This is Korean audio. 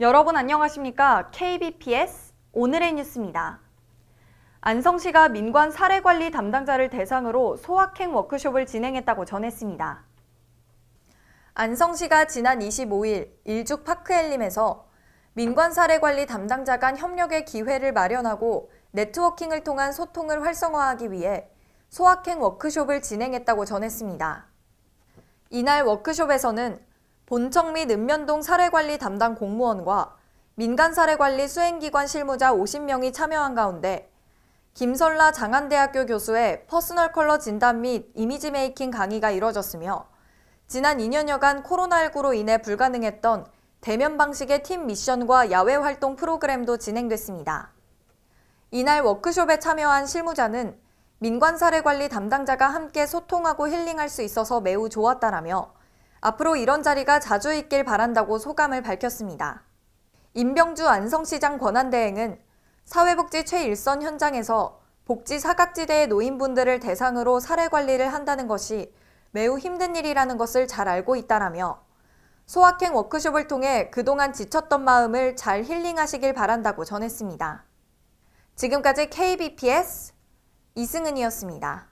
여러분 안녕하십니까? KBPS 오늘의 뉴스입니다. 안성시가 민관 사례관리 담당자를 대상으로 소확행 워크숍을 진행했다고 전했습니다. 안성시가 지난 25일 일죽 파크엘림에서 민관 사례관리 담당자 간 협력의 기회를 마련하고 네트워킹을 통한 소통을 활성화하기 위해 소확행 워크숍을 진행했다고 전했습니다. 이날 워크숍에서는 본청 및 읍면동 사례관리 담당 공무원과 민간 사례관리 수행기관 실무자 50명이 참여한 가운데 김설라 장안대학교 교수의 퍼스널 컬러 진단 및 이미지 메이킹 강의가 이뤄졌으며 지난 2년여간 코로나19로 인해 불가능했던 대면 방식의 팀 미션과 야외 활동 프로그램도 진행됐습니다. 이날 워크숍에 참여한 실무자는 민관 사례관리 담당자가 함께 소통하고 힐링할 수 있어서 매우 좋았다라며 앞으로 이런 자리가 자주 있길 바란다고 소감을 밝혔습니다. 임병주 안성시장 권한대행은 사회복지 최일선 현장에서 복지 사각지대의 노인분들을 대상으로 사례 관리를 한다는 것이 매우 힘든 일이라는 것을 잘 알고 있다라며 소확행 워크숍을 통해 그동안 지쳤던 마음을 잘 힐링하시길 바란다고 전했습니다. 지금까지 KBPS 이승은이었습니다.